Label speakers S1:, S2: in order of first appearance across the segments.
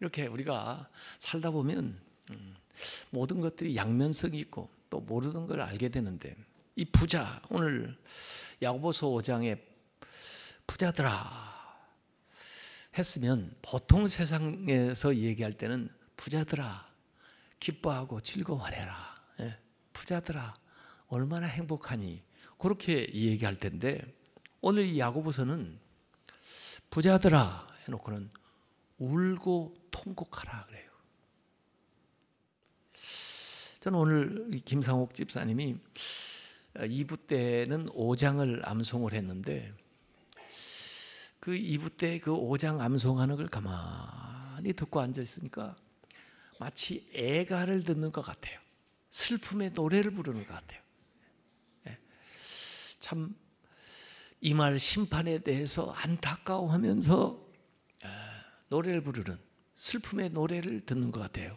S1: 이렇게 우리가 살다 보면 음, 모든 것들이 양면성이 있고 또모르는걸 알게 되는데 이 부자 오늘 야고보서 5장에 부자들아 했으면 보통 세상에서 얘기할 때는 부자들아 기뻐하고 즐거워하라 래 예, 부자들아 얼마나 행복하니 그렇게 얘기할 텐데 오늘 이 야고보서는 부자들아 해놓고는 울고 통곡하라 그래요. 저는 오늘 김상옥 집사님이 2부 아, 때는 5장을 암송을 했는데 그 2부 때그 5장 암송하는 걸 가만히 듣고 앉아 있으니까 마치 애가를 듣는 것 같아요. 슬픔의 노래를 부르는 것 같아요. 예. 참이 말 심판에 대해서 안타까워하면서 노래를 부르는 슬픔의 노래를 듣는 것 같아요.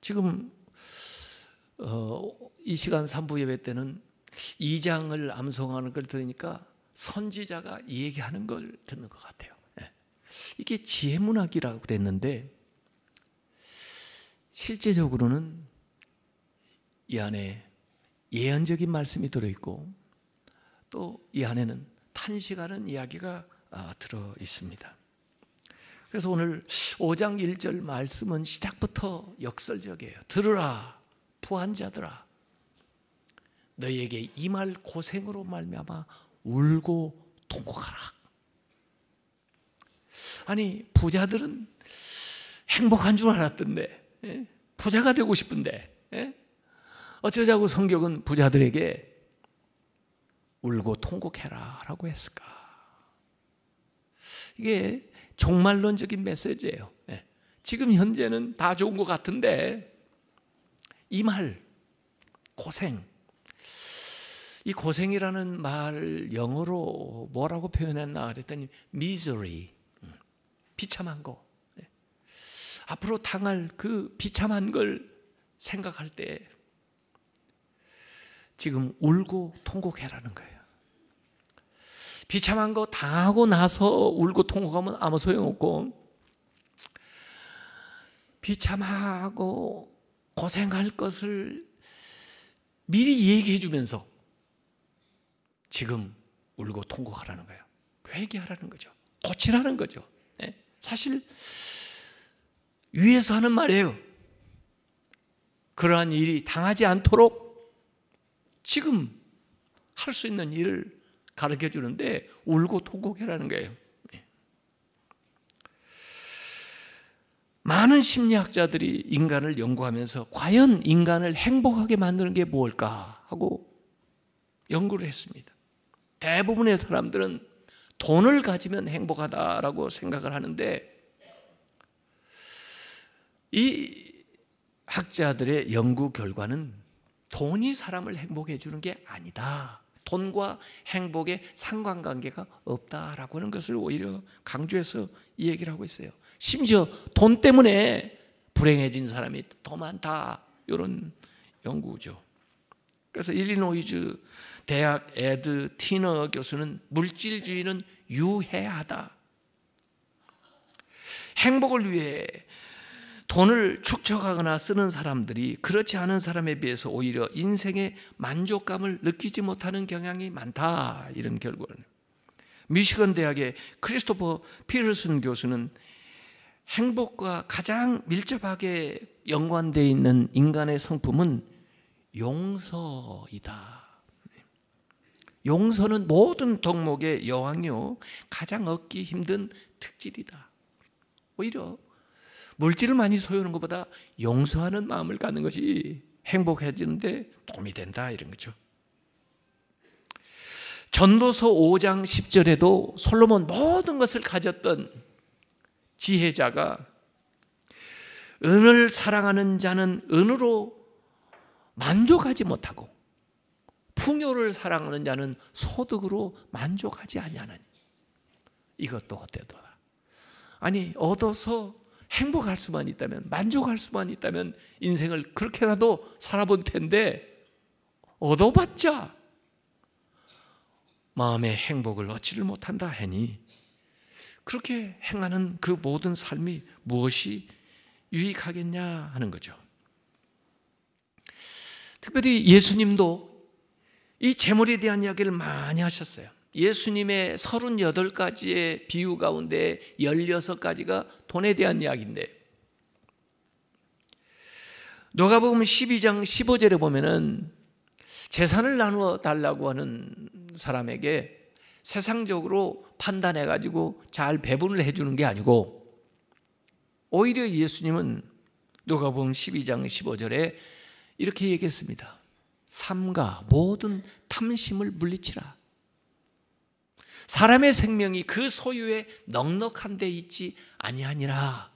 S1: 지금 어, 이 시간 3부 예배 때는 2장을 암송하는 걸 들으니까 선지자가 이 얘기하는 걸 듣는 것 같아요. 예. 이게 지혜문학이라고 그랬는데 실제적으로는 이 안에 예언적인 말씀이 들어있고 또 이 안에는 탄식하는 이야기가 아, 들어있습니다. 그래서 오늘 5장 1절 말씀은 시작부터 역설적이에요. 들으라 부한 자들아 너희에게 이 말 고생으로 말미암아 울고 통곡하라. 아니 부자들은 행복한 줄 알았던데 예? 부자가 되고 싶은데 예? 어쩌자고 성경은 부자들에게 울고 통곡해라 라고 했을까? 이게 종말론적인 메시지예요. 예. 지금 현재는 다 좋은 것 같은데 이 말, 고생. 이 고생이라는 말 영어로 뭐라고 표현했나 그랬더니 misery, 음. 비참한 거. 예. 앞으로 당할 그 비참한 걸 생각할 때 지금 울고 통곡해라는 거예요. 비참한 거 당하고 나서 울고 통곡하면 아무 소용없고 비참하고 고생할 것을 미리 얘기해 주면서 지금 울고 통곡하라는 거예요. 회개하라는 거죠. 고치라는 거죠. 예? 사실 위에서 하는 말이에요. 그러한 일이 당하지 않도록 지금 할 수 있는 일을 가르쳐 주는데 울고 통곡해라는 거예요. 예. 많은 심리학자들이 인간을 연구하면서 과연 인간을 행복하게 만드는 게무까 하고 연구를 했습니다. 대부분의 사람들은 돈을 가지면 행복하다라고 생각을 하는데 이 학자들의 연구 결과는 돈이 사람을 행복해 주는 게 아니다. 돈과 행복의 상관관계가 없다라고 하는 것을 오히려 강조해서 이 얘기를 하고 있어요. 심지어 돈 때문에 불행해진 사람이 더 많다. 이런 연구죠. 그래서 일리노이즈 대학 에드 티너 교수는 물질주의는 유해하다. 행복을 위해 돈을 축적하거나 쓰는 사람들이 그렇지 않은 사람에 비해서 오히려 인생의 만족감을 느끼지 못하는 경향이 많다. 이런 결과를. 미시건 대학의 크리스토퍼 피를슨 교수는 행복과 가장 밀접하게 연관되어 있는 인간의 성품은 용서이다. 용서는 모든 덕목의 여왕이요. 가장 얻기 힘든 특질이다. 오히려 물질을 많이 소유하는 것보다 용서하는 마음을 갖는 것이 행복해지는데 도움이 된다 이런 거죠. 전도서 5장 10절에도 솔로몬 모든 것을 가졌던 지혜자가 은을 사랑하는 자는 은으로 만족하지 못하고 풍요를 사랑하는 자는 소득으로 만족하지 아니하는 이것도 헛되도 아니 얻어서 행복할 수만 있다면, 만족할 수만 있다면 인생을 그렇게라도 살아본 텐데 얻어봤자 마음의 행복을 얻지를 못한다 하니 그렇게 행하는 그 모든 삶이 무엇이 유익하겠냐 하는 거죠. 특별히 예수님도 이 재물에 대한 이야기를 많이 하셨어요. 예수님의 38가지의 비유 가운데 16가지가 돈에 대한 이야기인데 누가복음 12장 15절에 보면은 재산을 나누어 달라고 하는 사람에게 세상적으로 판단해 가지고 잘 배분을 해 주는 게 아니고 오히려 예수님은 누가복음 12장 15절에 이렇게 얘기했습니다. 삶과 모든 탐심을 물리치라. 사람의 생명이 그 소유에 넉넉한 데 있지 아니하니라.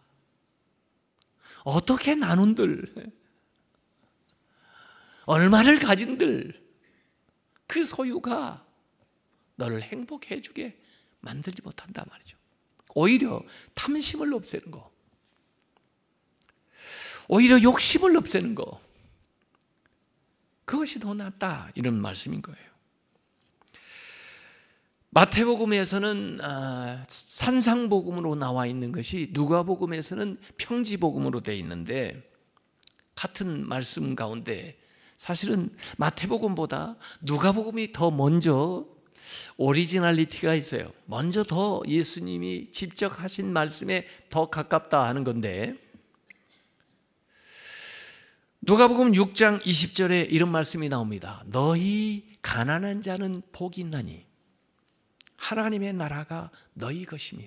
S1: 어떻게 나눈들 얼마를 가진들 그 소유가 너를 행복해 주게 만들지 못한다 말이죠. 오히려 탐심을 없애는 거. 오히려 욕심을 없애는 거. 그것이 더 낫다. 이런 말씀인 거예요. 마태복음에서는 아, 산상복음으로 나와 있는 것이 누가복음에서는 평지복음으로 되어 있는데 같은 말씀 가운데 사실은 마태복음보다 누가복음이 더 먼저 오리지널리티가 있어요. 먼저 더 예수님이 직접 하신 말씀에 더 가깝다 하는 건데 누가복음 6장 20절에 이런 말씀이 나옵니다. 너희 가난한 자는 복이 있나니 하나님의 나라가 너희 것이며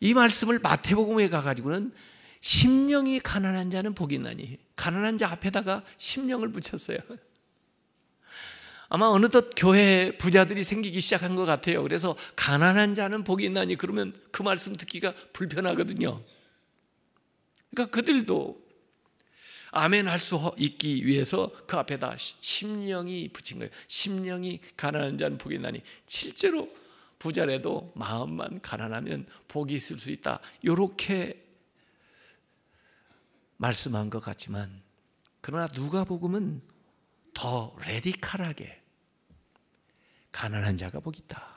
S1: 이 말씀을 마태복음에 가가지고는 심령이 가난한 자는 복이 나니 가난한 자 앞에다가 심령을 붙였어요. 아마 어느덧 교회 부자들이 생기기 시작한 것 같아요. 그래서 가난한 자는 복이 나니 그러면 그 말씀 듣기가 불편하거든요. 그러니까 그들도 아멘 할 수 있기 위해서 그 앞에다 심령이 붙인 거예요. 심령이 가난한 자는 복이 나니 실제로 부자래도 마음만 가난하면 복이 있을 수 있다. 이렇게 말씀한 것 같지만 그러나 누가복음은 더 레디칼하게 가난한 자가 복 있다.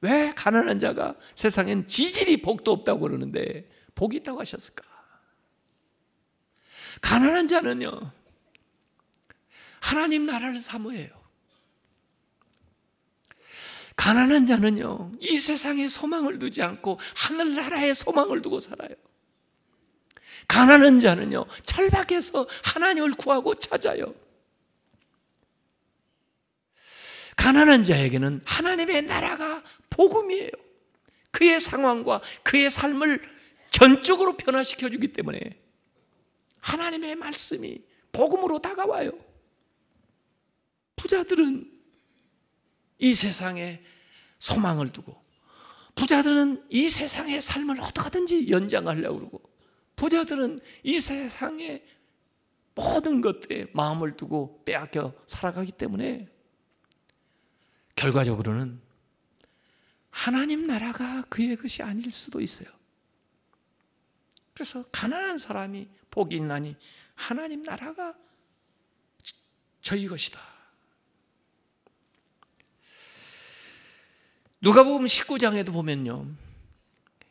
S1: 왜 가난한 자가 세상엔 지질이 복도 없다고 그러는데 복이 있다고 하셨을까? 가난한 자는요. 하나님 나라를 사모해요. 가난한 자는요. 이 세상에 소망을 두지 않고 하늘나라에 소망을 두고 살아요. 가난한 자는요. 철박해서 하나님을 구하고 찾아요. 가난한 자에게는 하나님의 나라가 복음이에요. 그의 상황과 그의 삶을 전적으로 변화시켜 주기 때문에 하나님의 말씀이 복음으로 다가와요. 부자들은 이 세상에 소망을 두고 부자들은 이 세상의 삶을 어떻게든지 연장하려고 그러고 부자들은 이 세상의 모든 것들에 마음을 두고 빼앗겨 살아가기 때문에 결과적으로는 하나님 나라가 그의 것이 아닐 수도 있어요. 그래서 가난한 사람이 복이 있나니 하나님 나라가 저희 것이다. 누가 보면 19장에도 보면요.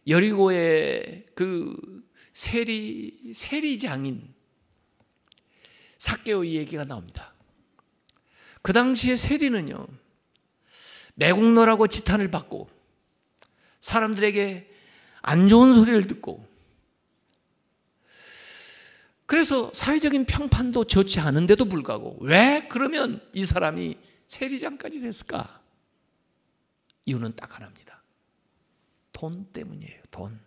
S1: 여리고의 그 세리 세리장인 사개오의 얘기가 나옵니다. 그 당시에 세리는요. 매국노라고 지탄을 받고 사람들에게 안 좋은 소리를 듣고 그래서 사회적인 평판도 좋지 않은데도 불구하고 왜 그러면 이 사람이 세리장까지 됐을까? 이유는 딱 하나입니다. 돈 때문이에요. 돈.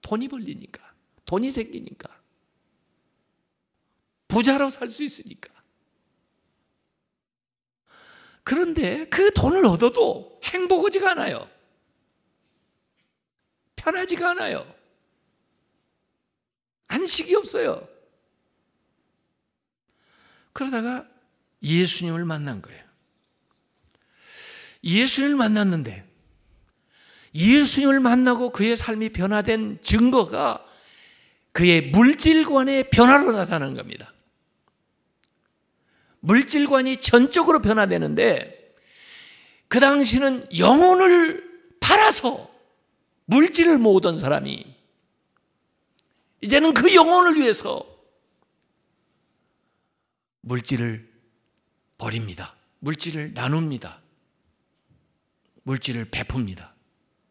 S1: 돈이 벌리니까. 돈이 생기니까. 부자로 살 수 있으니까. 그런데 그 돈을 얻어도 행복하지가 않아요. 편하지가 않아요. 안식이 없어요. 그러다가 예수님을 만난 거예요. 예수님을 만났는데 예수님을 만나고 그의 삶이 변화된 증거가 그의 물질관의 변화로 나타나는 겁니다. 물질관이 전적으로 변화되는데 그 당시는 영혼을 팔아서 물질을 모으던 사람이 이제는 그 영혼을 위해서 물질을 버립니다. 물질을 나눕니다. 물질을 베풉니다.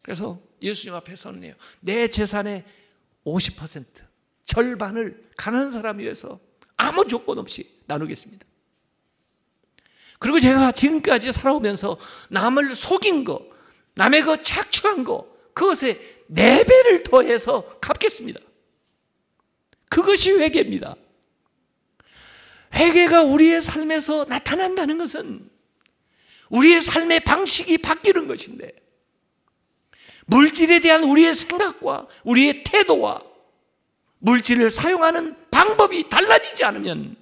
S1: 그래서 예수님 앞에서는 요내 재산의 50% 절반을 가난한 사람 위해서 아무 조건 없이 나누겠습니다. 그리고 제가 지금까지 살아오면서 남을 속인 거, 남의 거 착취한 거, 그것에 네 배를 더해서 갚겠습니다. 그것이 회개입니다. 회개가 우리의 삶에서 나타난다는 것은 우리의 삶의 방식이 바뀌는 것인데 물질에 대한 우리의 생각과 우리의 태도와 물질을 사용하는 방법이 달라지지 않으면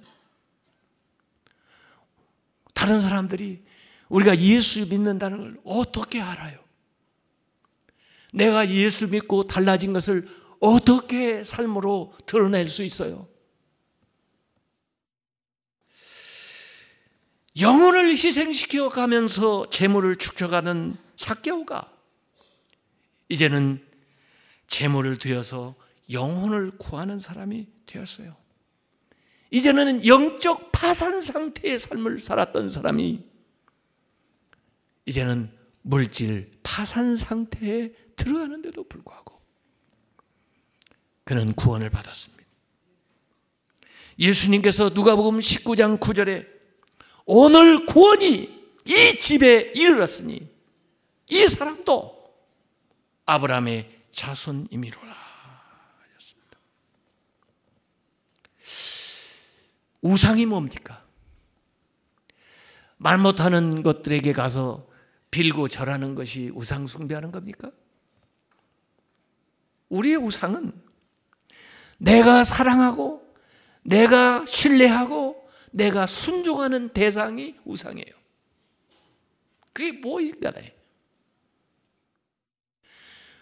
S1: 다른 사람들이 우리가 예수 믿는다는 걸 어떻게 알아요? 내가 예수 믿고 달라진 것을 어떻게 삶으로 드러낼 수 있어요? 영혼을 희생시켜 가면서 재물을 축적하는 사개오가 이제는 재물을 들여서 영혼을 구하는 사람이 되었어요. 이제는 영적 파산 상태의 삶을 살았던 사람이 이제는 물질 파산 상태에 들어가는데도 불구하고 그는 구원을 받았습니다. 예수님께서 누가복음 19장 9절에 오늘 구원이 이 집에 이르렀으니 이 사람도 아브라함의 자손이로라 우상이 뭡니까? 말 못하는 것들에게 가서 빌고 절하는 것이 우상 숭배하는 겁니까? 우리의 우상은 내가 사랑하고 내가 신뢰하고 내가 순종하는 대상이 우상이에요. 그게 뭐인가요?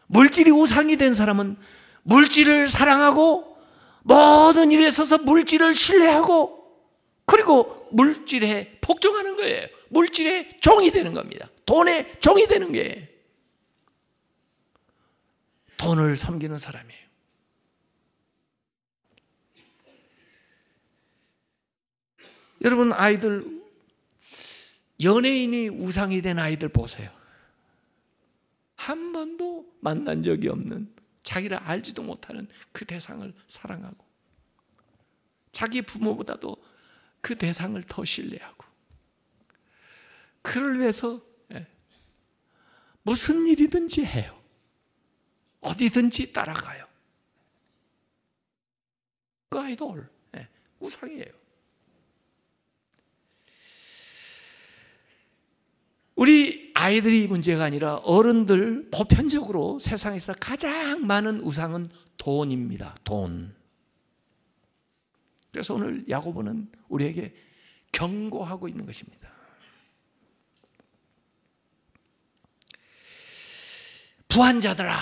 S1: 물질이 우상이 된 사람은 물질을 사랑하고 모든 일에 있어서 물질을 신뢰하고 그리고 물질에 복종하는 거예요. 물질의 종이 되는 겁니다. 돈의 종이 되는 게 돈을 섬기는 사람이에요. 여러분 아이들 연예인이 우상이 된 아이들 보세요. 한 번도 만난 적이 없는 자기를 알지도 못하는 그 대상을 사랑하고 자기 부모보다도 그 대상을 더 신뢰하고 그를 위해서 예, 무슨 일이든지 해요. 어디든지 따라가요. 그 아이돌 예, 우상이에요. 우리 아이들이 문제가 아니라 어른들 보편적으로 세상에서 가장 많은 우상은 돈입니다. 돈. 그래서 오늘 야고보는 우리에게 경고하고 있는 것입니다. 부한자들아!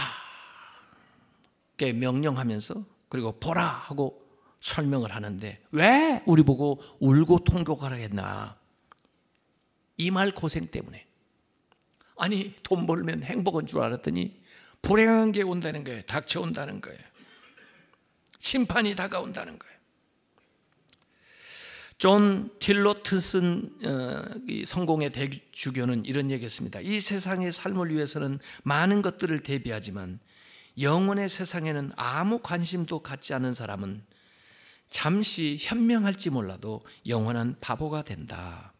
S1: 명령하면서 그리고 보라 하고 설명을 하는데 왜 우리 보고 울고 통곡하라 했나? 이말 고생 때문에. 아니, 돈 벌면 행복한 줄 알았더니 불행한 게 온다는 거예요. 닥쳐온다는 거예요. 심판이 다가온다는 거예요. 존 틸로트슨 어, 성공의 대주교는 이런 얘기했습니다. 이 세상의 삶을 위해서는 많은 것들을 대비하지만 영혼의 세상에는 아무 관심도 갖지 않은 사람은 잠시 현명할지 몰라도 영원한 바보가 된다.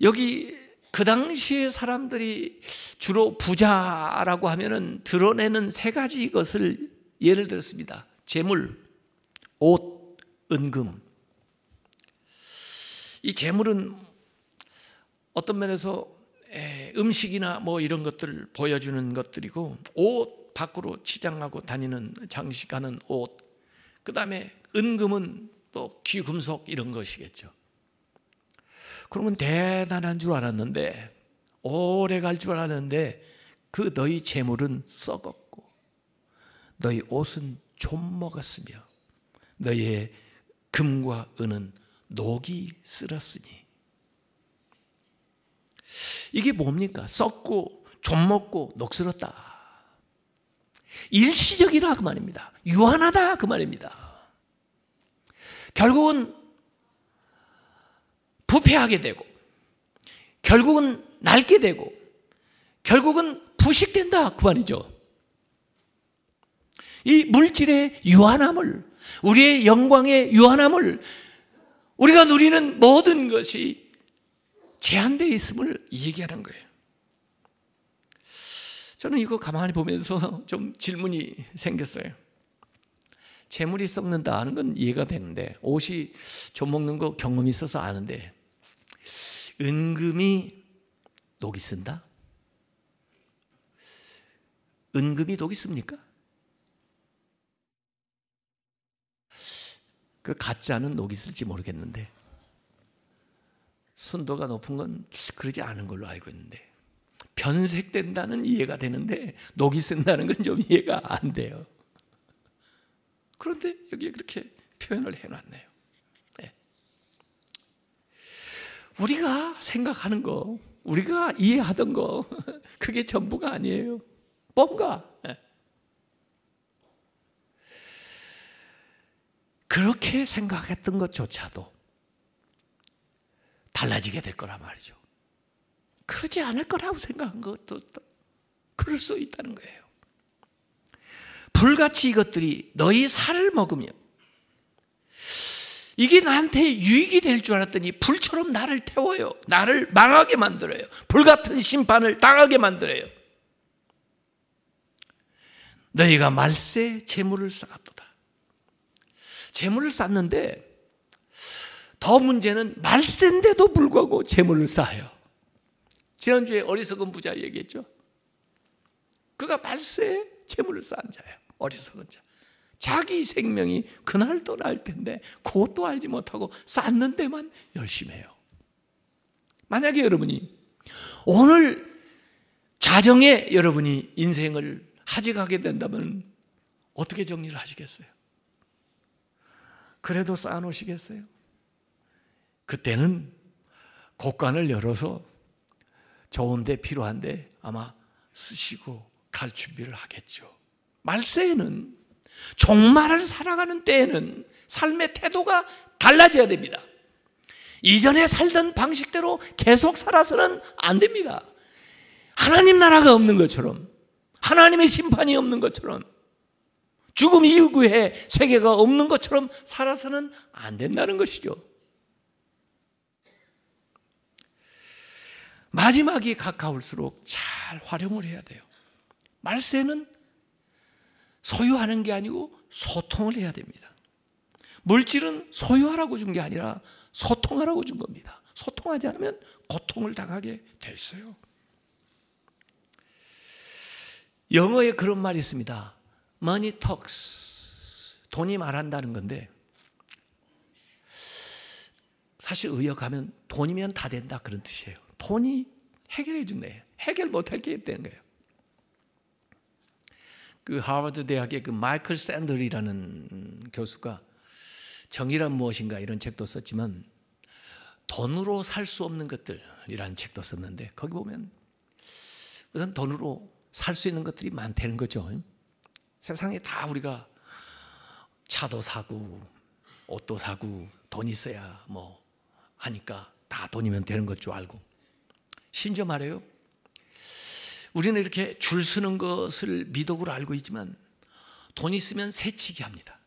S1: 여기 그 당시에 사람들이 주로 부자라고 하면은 드러내는 세 가지 것을 예를 들었습니다. 재물, 옷, 은금. 이 재물은 어떤 면에서 음식이나 뭐 이런 것들을 보여주는 것들이고 옷 밖으로 치장하고 다니는 장식하는 옷. 그다음에 은금은 또 귀금속 이런 것이겠죠. 그러면 대단한 줄 알았는데 오래 갈 줄 알았는데 그 너희 재물은 썩었고 너희 옷은 좀 먹었으며 너희의 금과 은은 녹이 쓸었으니 이게 뭡니까? 썩고 좀 먹고 녹슬었다. 일시적이라 그 말입니다. 유한하다 그 말입니다. 결국은 부패하게 되고 결국은 낡게 되고 결국은 부식된다 그 말이죠. 이 물질의 유한함을 우리의 영광의 유한함을 우리가 누리는 모든 것이 제한되어 있음을 얘기하는 거예요. 저는 이거 가만히 보면서 좀 질문이 생겼어요. 재물이 썩는다 하는 건 이해가 되는데 옷이 좀 먹는 거 경험이 있어서 아는데 은금이 녹이 쓴다? 은금이 녹이 씁니까? 그 가짜는 녹이 쓸지 모르겠는데 순도가 높은 건 그러지 않은 걸로 알고 있는데 변색된다는 이해가 되는데 녹이 쓴다는 건 좀 이해가 안 돼요. 그런데 여기에 그렇게 표현을 해놨네요. 네. 우리가 생각하는 거, 우리가 이해하던 거, 그게 전부가 아니에요. 뭔가. 네. 그렇게 생각했던 것조차도 달라지게 될 거란 말이죠. 그러지 않을 거라고 생각한 것도 그럴 수 있다는 거예요. 불같이 이것들이 너희 살을 먹으며 이게 나한테 유익이 될 줄 알았더니 불처럼 나를 태워요. 나를 망하게 만들어요. 불같은 심판을 당하게 만들어요. 너희가 말세 재물을 쌓았도다. 재물을 쌓는데 더 문제는 말세인데도 불구하고 재물을 쌓아요. 지난주에 어리석은 부자 얘기했죠. 그가 말세에 재물을 쌓은 자예요. 어리석은 자. 자기 생명이 그날 떠날 텐데 그것도 알지 못하고 쌓는 데만 열심히 해요. 만약에 여러분이 오늘 자정에 여러분이 인생을 하직하게 된다면 어떻게 정리를 하시겠어요? 그래도 쌓아놓으시겠어요? 그때는 곡간을 열어서 좋은데 필요한데 아마 쓰시고 갈 준비를 하겠죠. 말세에는 종말을 살아가는 때에는 삶의 태도가 달라져야 됩니다. 이전에 살던 방식대로 계속 살아서는 안 됩니다. 하나님 나라가 없는 것처럼 하나님의 심판이 없는 것처럼 죽음 이후에 세계가 없는 것처럼 살아서는 안 된다는 것이죠. 마지막이 가까울수록 잘 활용을 해야 돼요. 말세는 소유하는 게 아니고 소통을 해야 됩니다. 물질은 소유하라고 준 게 아니라 소통하라고 준 겁니다. 소통하지 않으면 고통을 당하게 돼 있어요. 영어에 그런 말이 있습니다. Money talks. 돈이 말한다는 건데 사실 의역하면 돈이면 다 된다 그런 뜻이에요. 돈이 해결해 준대. 해결 못할 게 있다는 거예요. 그 하버드 대학의 그 마이클 샌들이라는 교수가 정의란 무엇인가 이런 책도 썼지만 돈으로 살 수 없는 것들이라는 책도 썼는데 거기 보면 우선 돈으로 살 수 있는 것들이 많다는 거죠. 세상에 다 우리가 차도 사고 옷도 사고 돈 있어야 뭐 하니까 다 돈이면 되는 것 줄 알고 심지어 말해요. 우리는 이렇게 줄 서는 것을 미덕으로 알고 있지만 돈 있으면 새치기 합니다.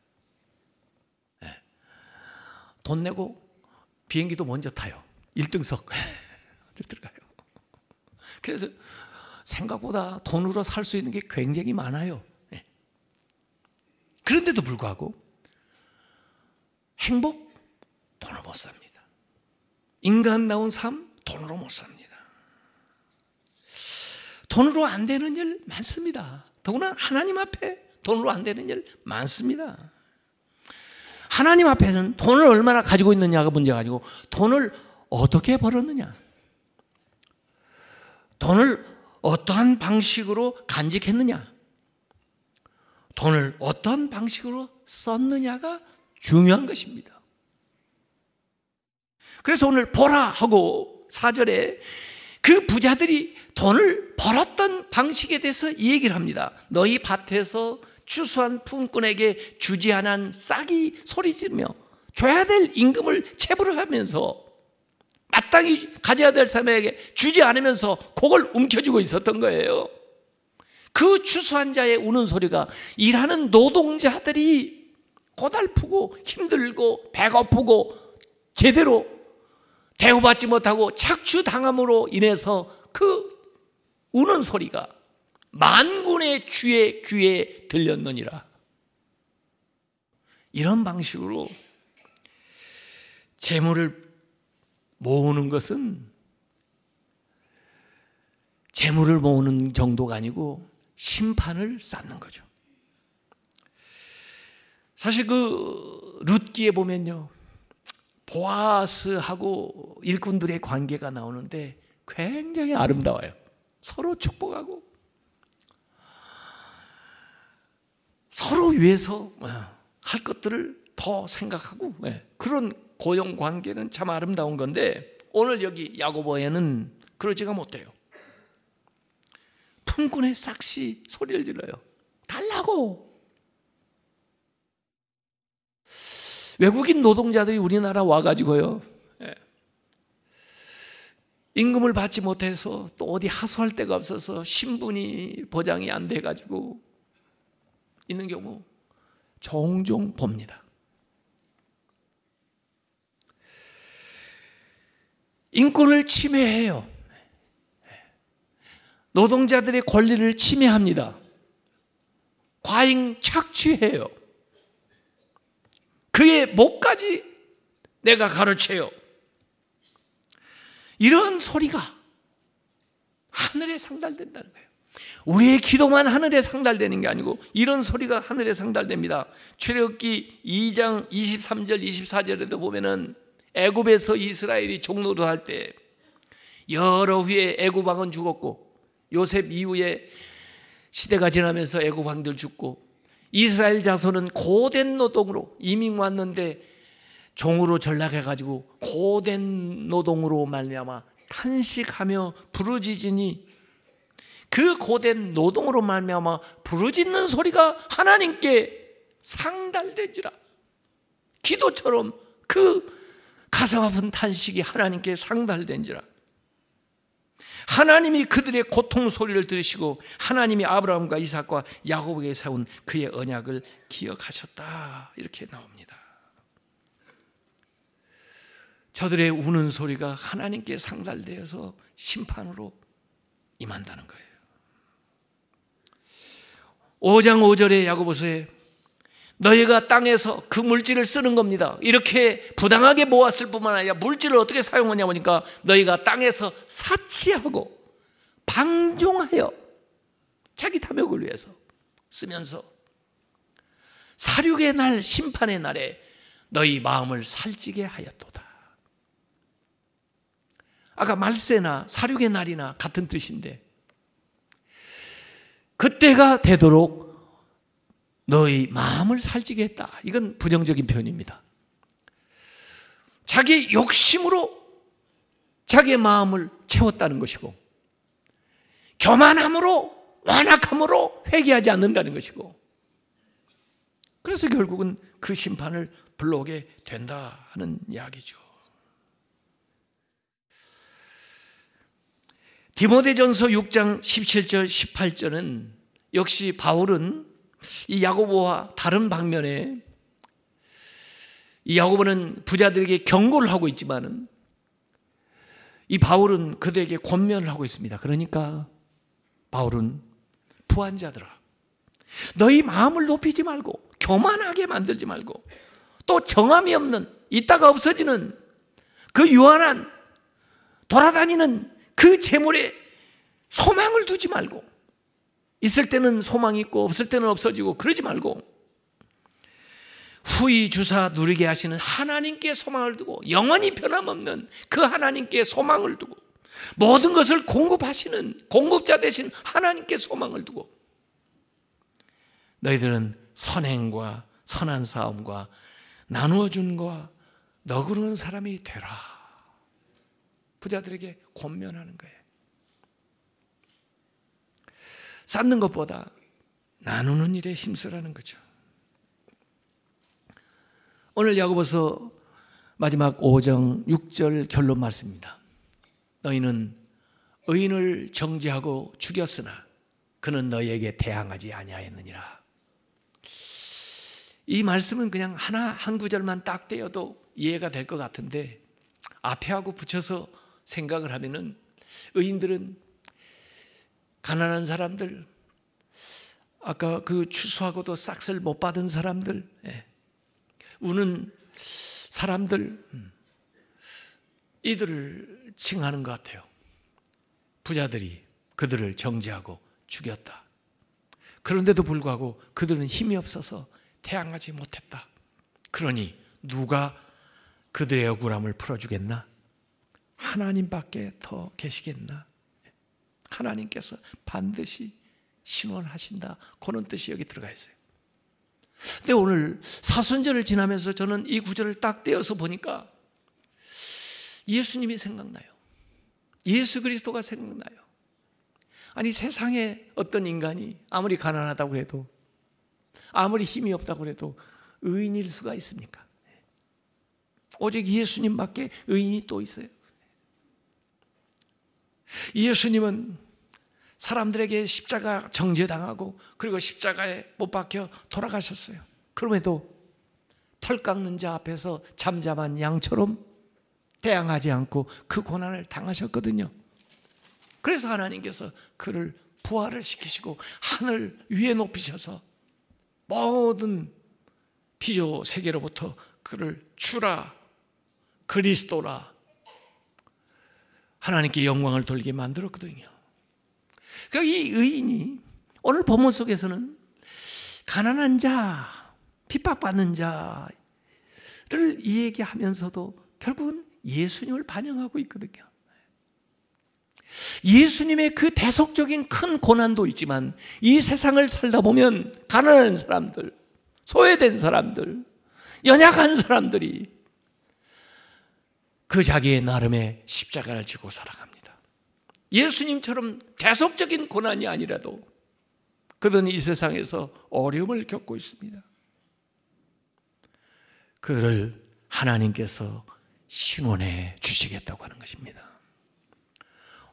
S1: 네. 돈 내고 비행기도 먼저 타요. 1등석. 먼저 들어가요. 그래서 생각보다 돈으로 살 수 있는 게 굉장히 많아요. 네. 그런데도 불구하고 행복? 돈을 못 삽니다. 인간다운 삶? 돈으로 못 삽니다. 돈으로 안 되는 일 많습니다. 더구나 하나님 앞에 돈으로 안 되는 일 많습니다. 하나님 앞에는 돈을 얼마나 가지고 있느냐가 문제가 아니고 돈을 어떻게 벌었느냐. 돈을 어떠한 방식으로 간직했느냐. 돈을 어떤 방식으로 썼느냐가 중요한 것입니다. 그래서 오늘 보라 하고 사절에 그 부자들이 돈을 벌었던 방식에 대해서 얘기를 합니다. 너희 밭에서 추수한 품꾼에게 주지 않은 싹이 소리지르며 줘야 될 임금을 체불을 하면서 마땅히 가져야 될 사람에게 주지 않으면서 그걸 움켜쥐고 있었던 거예요. 그 추수한 자의 우는 소리가 일하는 노동자들이 고달프고 힘들고 배고프고 제대로 대우받지 못하고 착취당함으로 인해서 그 우는 소리가 만군의 주의 귀에 들렸느니라. 이런 방식으로 재물을 모으는 것은 재물을 모으는 정도가 아니고 심판을 쌓는 거죠. 사실 그 룻기에 보면요. 보아스하고 일꾼들의 관계가 나오는데 굉장히 아름다워요. 서로 축복하고 서로 위해서 어, 할 것들을 더 생각하고 예, 그런 고용 관계는 참 아름다운 건데 오늘 여기 야고보에는 그러지가 못해요. 풍군의 싹시 소리를 질러요. 달라고 외국인 노동자들이 우리나라 와가지고요. 예. 임금을 받지 못해서 또 어디 하소할 데가 없어서 신분이 보장이 안 돼가지고 있는 경우 종종 봅니다. 인권을 침해해요. 노동자들의 권리를 침해합니다. 과잉 착취해요. 그의 목까지 내가 가르쳐요. 이런 소리가 하늘에 상달된다는 거예요. 우리의 기도만 하늘에 상달되는 게 아니고 이런 소리가 하늘에 상달됩니다. 출애굽기 2장 23절 24절에도 보면은 애굽에서 이스라엘이 종로를 할때 여러 후에 애굽 왕은 죽었고 요셉 이후에 시대가 지나면서 애굽 왕들 죽고 이스라엘 자손은 고된 노동으로 이민 왔는데 종으로 전락해 가지고 고된 노동으로 말미암아 탄식하며 부르짖으니 그 고된 노동으로 말미암아 부르짖는 소리가 하나님께 상달되지라 기도처럼 그 가슴 아픈 탄식이 하나님께 상달된지라 하나님이 그들의 고통 소리를 들으시고 하나님이 아브라함과 이삭과 야곱에게 세운 그의 언약을 기억하셨다. 이렇게 나옵니다. 저들의 우는 소리가 하나님께 상달되어서 심판으로 임한다는 거예요. 5장 5절의 야고보서에 너희가 땅에서 그 물질을 쓰는 겁니다. 이렇게 부당하게 모았을 뿐만 아니라 물질을 어떻게 사용하냐 보니까 너희가 땅에서 사치하고 방종하여 자기 탐욕을 위해서 쓰면서 사륙의 날 심판의 날에 너희 마음을 살찌게 하였도다. 아까 말세나 사륙의 날이나 같은 뜻인데 그때가 되도록 너희 마음을 살찌게 했다. 이건 부정적인 표현입니다. 자기 욕심으로 자기의 마음을 채웠다는 것이고, 교만함으로, 완악함으로 회개하지 않는다는 것이고, 그래서 결국은 그 심판을 불러오게 된다 하는 이야기죠. 디모데전서 6장 17절 18절은 역시 바울은 이 야고보와 다른 방면에 이 야고보는 부자들에게 경고를 하고 있지만은 이 바울은 그들에게 권면을 하고 있습니다. 그러니까 바울은 부한자들아 너희 마음을 높이지 말고 교만하게 만들지 말고 또 정함이 없는 있다가 없어지는 그 유한한 돌아다니는 그 재물에 소망을 두지 말고 있을 때는 소망이 있고 없을 때는 없어지고 그러지 말고 후이 주사 누리게 하시는 하나님께 소망을 두고 영원히 변함없는 그 하나님께 소망을 두고 모든 것을 공급하시는 공급자 대신 하나님께 소망을 두고 너희들은 선행과 선한 싸움과 나누어 준과 너그러운 사람이 되라. 부자들에게 권면하는 거예요. 쌓는 것보다 나누는 일에 힘쓰라는 거죠. 오늘 야고보서 마지막 5장 6절 결론 말씀입니다. 너희는 의인을 정죄하고 죽였으나 그는 너희에게 대항하지 아니하였느니라. 이 말씀은 그냥 하나 한 구절만 딱 떼어도 이해가 될 것 같은데 앞에하고 붙여서 생각을 하면은 의인들은 가난한 사람들, 아까 그 추수하고도 싹쓸 못 받은 사람들, 예. 우는 사람들, 음. 이들을 칭하는 것 같아요. 부자들이 그들을 정죄하고 죽였다. 그런데도 불구하고 그들은 힘이 없어서 태양하지 못했다. 그러니 누가 그들의 억울함을 풀어주겠나? 하나님밖에 더 계시겠나? 하나님께서 반드시 신원하신다. 그런 뜻이 여기 들어가 있어요. 근데 오늘 사순절을 지나면서 저는 이 구절을 딱 떼어서 보니까 예수님이 생각나요. 예수 그리스도가 생각나요. 아니 세상에 어떤 인간이 아무리 가난하다고 해도 아무리 힘이 없다고 해도 의인일 수가 있습니까? 오직 예수님밖에 의인이 또 있어요. 예수님은 사람들에게 십자가 정죄당하고 그리고 십자가에 못 박혀 돌아가셨어요. 그럼에도 털 깎는 자 앞에서 잠잠한 양처럼 대항하지 않고 그 고난을 당하셨거든요. 그래서 하나님께서 그를 부활을 시키시고 하늘 위에 높이셔서 모든 비조 세계로부터 그를 주라 그리스도라 하나님께 영광을 돌게 만들었거든요. 그러니까 이 의인이 오늘 본문 속에서는 가난한 자, 핍박받는 자를 이야기하면서도 결국은 예수님을 반영하고 있거든요. 예수님의 그 대속적인 큰 고난도 있지만 이 세상을 살다 보면 가난한 사람들, 소외된 사람들, 연약한 사람들이 그 자기의 나름의 십자가를 지고 살아갑니다. 예수님처럼 대속적인 고난이 아니라도 그들은 이 세상에서 어려움을 겪고 있습니다. 그들을 하나님께서 신원해 주시겠다고 하는 것입니다.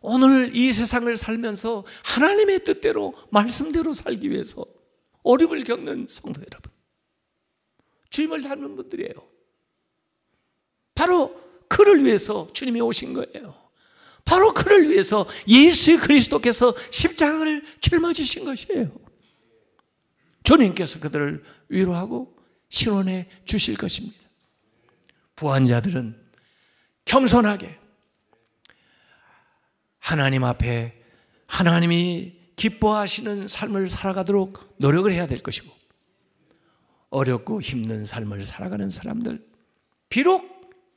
S1: 오늘 이 세상을 살면서 하나님의 뜻대로 말씀대로 살기 위해서 어려움을 겪는 성도 여러분, 주임을 닮은 분들이에요. 바로 그를 위해서 주님이 오신 거예요. 바로 그를 위해서 예수 그리스도께서 십자가를 짊어지신 것이에요. 주님께서 그들을 위로하고 신원해 주실 것입니다. 부한자들은 겸손하게 하나님 앞에 하나님이 기뻐하시는 삶을 살아가도록 노력을 해야 될 것이고 어렵고 힘든 삶을 살아가는 사람들 비록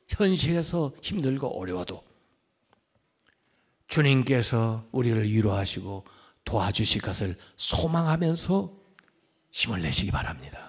S1: 현실에서 힘들고 어려워도 주님께서 우리를 위로하시고 도와주실 것을 소망하면서 힘을 내시기 바랍니다.